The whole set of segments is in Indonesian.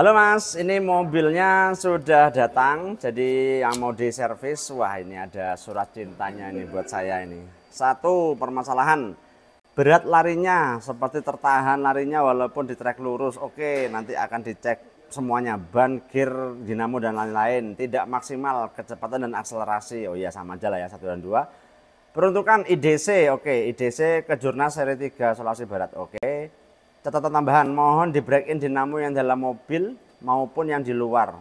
Halo Mas, ini mobilnya sudah datang, jadi yang mau di servis, wah ini ada surat cintanya ini buat saya ini. Satu permasalahan, berat larinya seperti tertahan larinya walaupun di trek lurus, oke nanti akan dicek semuanya, ban, gear, dinamo dan lain-lain, tidak maksimal kecepatan dan akselerasi, oh iya sama aja lah ya, satu dan dua. Peruntukan IDC, oke, IDC kejurnas seri 3 Sulawesi Barat, oke Catatan tambahan, mohon di break in dinamo yang dalam mobil maupun yang di luar.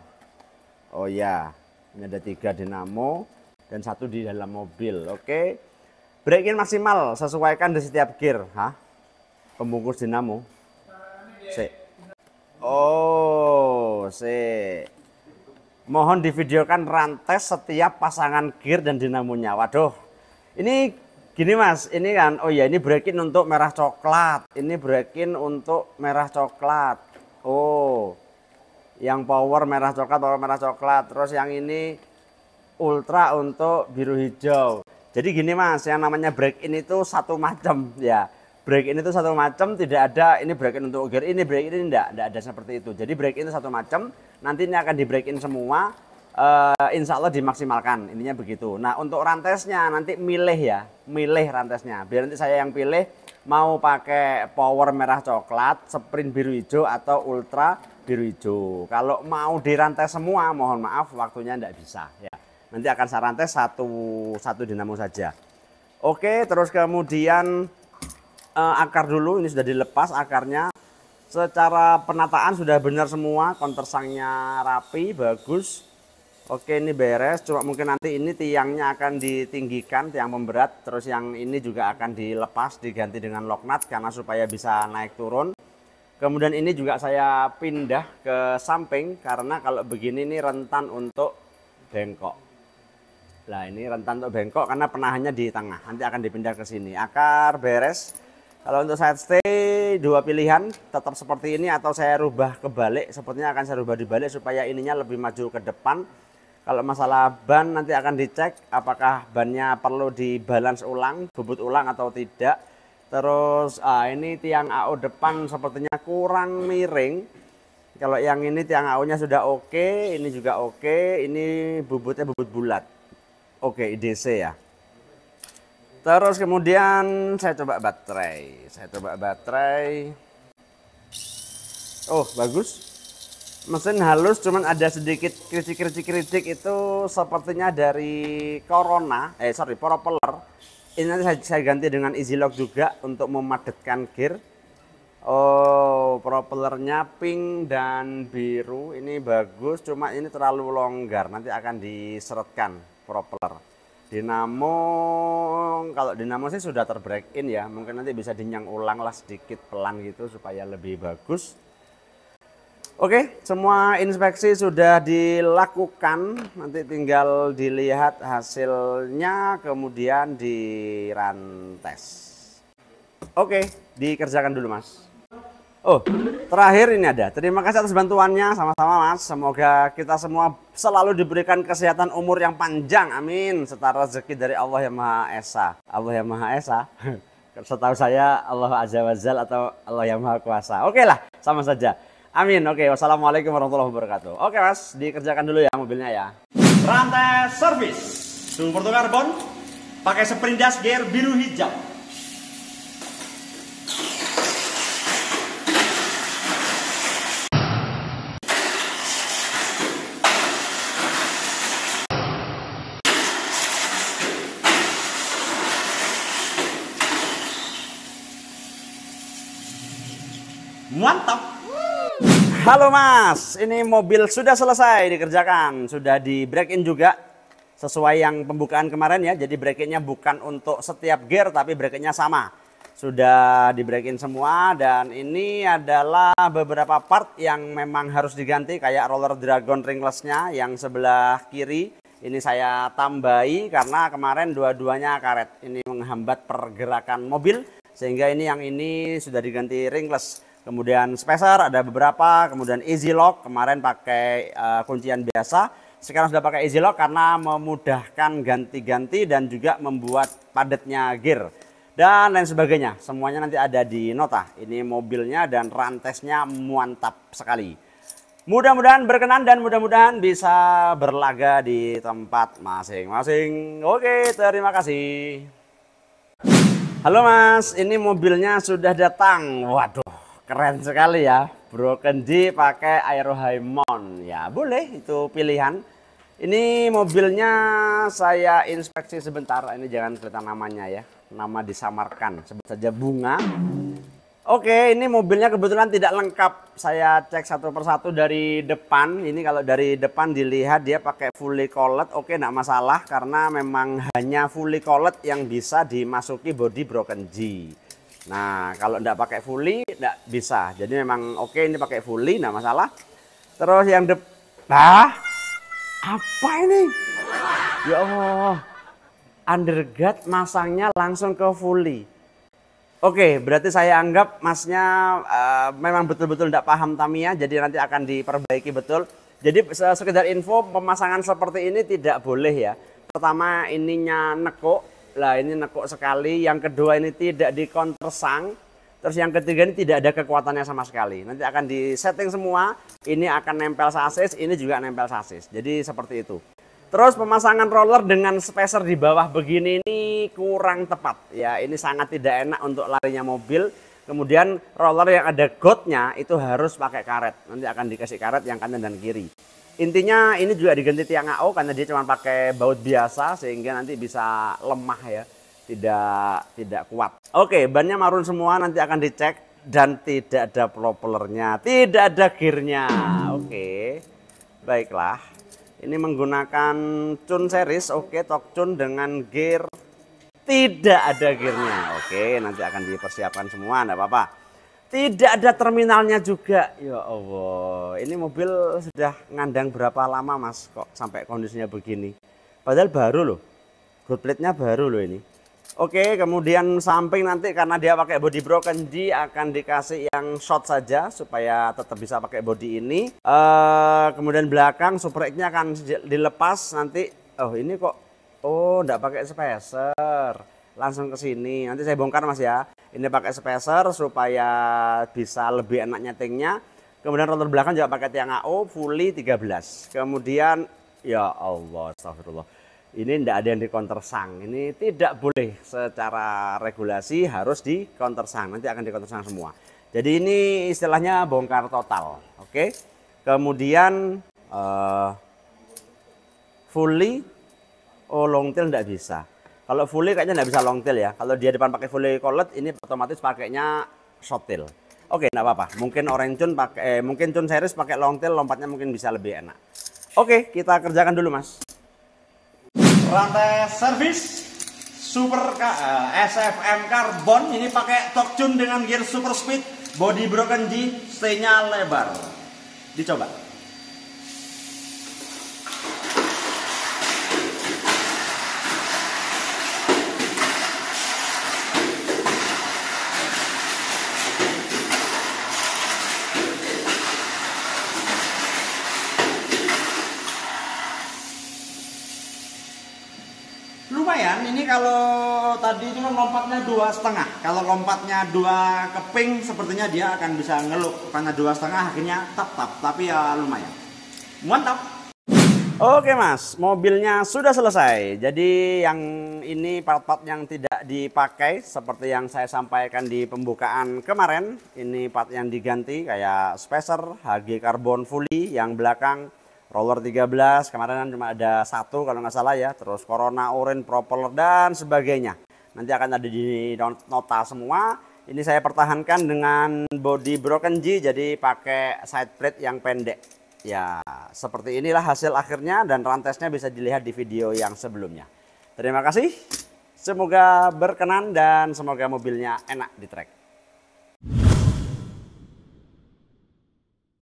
Oh ya, ini ada tiga dinamo dan satu di dalam mobil. Oke, okay. break in maksimal sesuaikan di setiap gear. Hah? Pembungkus dinamo. Si. Oh, si. Mohon divideokan rantai setiap pasangan gear dan dinamonya. Waduh, ini Gini mas, ini kan, oh ya ini brekin untuk merah coklat, ini brekin untuk merah coklat. Oh, yang power merah coklat, power merah coklat. Terus yang ini ultra untuk biru hijau. Jadi gini mas, yang namanya break itu satu macam ya. Break in itu satu macam, tidak ada ini break untuk gear ini break in ini enggak, enggak ada seperti itu. Jadi break itu satu macam, nanti ini akan di break semua uh, insya Allah dimaksimalkan intinya begitu. Nah untuk rantesnya nanti milih ya, milih rantesnya. Biar nanti saya yang pilih mau pakai power merah coklat, sprint biru hijau atau ultra biru hijau. Kalau mau dirantai semua, mohon maaf waktunya tidak bisa. Ya. Nanti akan saya rantai satu satu dinamo saja. Oke, terus kemudian eh, akar dulu ini sudah dilepas akarnya. Secara penataan sudah benar semua, kontersangnya rapi, bagus Oke ini beres, cuma mungkin nanti ini tiangnya akan ditinggikan, tiang pemberat, terus yang ini juga akan dilepas, diganti dengan lock nut karena supaya bisa naik turun. Kemudian ini juga saya pindah ke samping karena kalau begini ini rentan untuk bengkok. Nah ini rentan untuk bengkok karena penahannya di tengah, nanti akan dipindah ke sini. Akar beres, kalau untuk side stay dua pilihan, tetap seperti ini atau saya rubah kebalik, sepertinya akan saya rubah dibalik supaya ininya lebih maju ke depan kalau masalah ban nanti akan dicek apakah bannya perlu dibalance ulang, bubut ulang atau tidak. Terus ah, ini tiang AO depan sepertinya kurang miring. Kalau yang ini tiang AO-nya sudah oke, okay, ini juga oke, okay, ini bubutnya bubut bulat. Oke, okay, IDC ya. Terus kemudian saya coba baterai. Saya coba baterai. Oh, bagus mesin halus cuman ada sedikit kritik kritik itu sepertinya dari Corona, eh sorry, propeller. Ini nanti saya, ganti dengan easy lock juga untuk memadatkan gear. Oh, propellernya pink dan biru. Ini bagus, cuma ini terlalu longgar. Nanti akan diseretkan propeller. Dinamo, kalau dinamo sih sudah terbreak in ya. Mungkin nanti bisa dinyang ulang lah sedikit pelan gitu supaya lebih bagus. Oke, semua inspeksi sudah dilakukan. Nanti tinggal dilihat hasilnya, kemudian dirantes. Oke, dikerjakan dulu, Mas. Oh, terakhir ini ada. Terima kasih atas bantuannya, sama-sama, Mas. Semoga kita semua selalu diberikan kesehatan umur yang panjang. Amin. Setara rezeki dari Allah yang Maha Esa. Allah yang Maha Esa. Setahu saya Allah Azza wa Zal atau Allah yang Maha Kuasa. Oke lah, sama saja. Amin. Oke, wassalamualaikum warahmatullahi wabarakatuh. Oke, Mas, dikerjakan dulu ya mobilnya ya. Rantai servis. Sumber karbon. Pakai seprindas gear biru hijau. Mantap! Halo Mas, ini mobil sudah selesai dikerjakan, sudah di break in juga sesuai yang pembukaan kemarin ya. Jadi break innya bukan untuk setiap gear tapi break innya sama. Sudah di break in semua dan ini adalah beberapa part yang memang harus diganti kayak roller dragon ringlessnya yang sebelah kiri. Ini saya tambahi karena kemarin dua-duanya karet. Ini menghambat pergerakan mobil sehingga ini yang ini sudah diganti ringless kemudian spacer ada beberapa, kemudian easy lock kemarin pakai uh, kuncian biasa, sekarang sudah pakai easy lock karena memudahkan ganti-ganti dan juga membuat padatnya gear dan lain sebagainya. Semuanya nanti ada di nota. Ini mobilnya dan rantesnya muantap mantap sekali. Mudah-mudahan berkenan dan mudah-mudahan bisa berlaga di tempat masing-masing. Oke, terima kasih. Halo Mas, ini mobilnya sudah datang. Waduh, keren sekali ya Broken g pakai Aero Haimon ya boleh itu pilihan ini mobilnya saya inspeksi sebentar ini jangan cerita namanya ya nama disamarkan sebut saja bunga Oke ini mobilnya kebetulan tidak lengkap saya cek satu persatu dari depan ini kalau dari depan dilihat dia pakai fully collet Oke tidak masalah karena memang hanya fully collet yang bisa dimasuki body broken G Nah, kalau tidak pakai fully, tidak bisa. Jadi memang oke ini pakai fully, tidak masalah. Terus yang deh nah apa ini? Ya Allah, underguard masangnya langsung ke fully. Oke, berarti saya anggap masnya uh, memang betul-betul tidak paham Tamiya, jadi nanti akan diperbaiki betul. Jadi sekedar info pemasangan seperti ini tidak boleh ya. Pertama ininya nekuk, lah ini nekuk sekali. Yang kedua ini tidak dikontersang. Terus yang ketiga ini tidak ada kekuatannya sama sekali. Nanti akan di setting semua, ini akan nempel sasis, ini juga nempel sasis. Jadi seperti itu. Terus pemasangan roller dengan spacer di bawah begini ini kurang tepat. Ya, ini sangat tidak enak untuk larinya mobil. Kemudian roller yang ada gotnya itu harus pakai karet. Nanti akan dikasih karet yang kanan dan kiri. Intinya ini juga diganti tiang AO karena dia cuma pakai baut biasa sehingga nanti bisa lemah ya tidak tidak kuat. Oke, bannya marun semua nanti akan dicek dan tidak ada propellernya, tidak ada gearnya. Oke, baiklah. Ini menggunakan cun series, oke, tok cun dengan gear tidak ada gearnya. Oke, nanti akan dipersiapkan semua, tidak apa-apa. Tidak ada terminalnya juga. Ya Allah, ini mobil sudah ngandang berapa lama Mas kok sampai kondisinya begini? Padahal baru loh. Good plate-nya baru loh ini. Oke, kemudian samping nanti karena dia pakai body broken di akan dikasih yang short saja supaya tetap bisa pakai body ini. Uh, kemudian belakang super nya akan dilepas nanti. Oh ini kok, oh tidak pakai spacer, langsung ke sini. Nanti saya bongkar mas ya. Ini pakai spacer supaya bisa lebih enak nyetingnya. Kemudian rotor belakang juga pakai tiang AO fully 13. Kemudian ya Allah, astagfirullah ini tidak ada yang dikontersang. Ini tidak boleh secara regulasi harus dikontersang. Nanti akan dikontersang semua. Jadi ini istilahnya bongkar total. Oke. Kemudian uh, fully oh long tail tidak bisa. Kalau fully kayaknya tidak bisa long tail ya. Kalau dia depan pakai fully collet ini otomatis pakainya short tail. Oke, okay, tidak apa-apa. Mungkin orang cun pakai eh, mungkin cun series pakai long tail lompatnya mungkin bisa lebih enak. Oke, kita kerjakan dulu, Mas rantai servis Super uh, eh, SFM karbon ini pakai tokjun dengan gear super speed body broken G stay-nya lebar dicoba lumayan ini kalau tadi itu lompatnya dua setengah kalau lompatnya dua keping sepertinya dia akan bisa ngeluk karena dua setengah akhirnya tap tap tapi ya lumayan mantap Oke mas, mobilnya sudah selesai. Jadi yang ini part-part yang tidak dipakai seperti yang saya sampaikan di pembukaan kemarin. Ini part yang diganti kayak spacer, HG carbon fully, yang belakang roller 13 kemarin cuma ada satu kalau nggak salah ya terus corona orange propeller dan sebagainya nanti akan ada di nota semua ini saya pertahankan dengan body broken G jadi pakai side plate yang pendek ya seperti inilah hasil akhirnya dan rantesnya bisa dilihat di video yang sebelumnya terima kasih semoga berkenan dan semoga mobilnya enak di track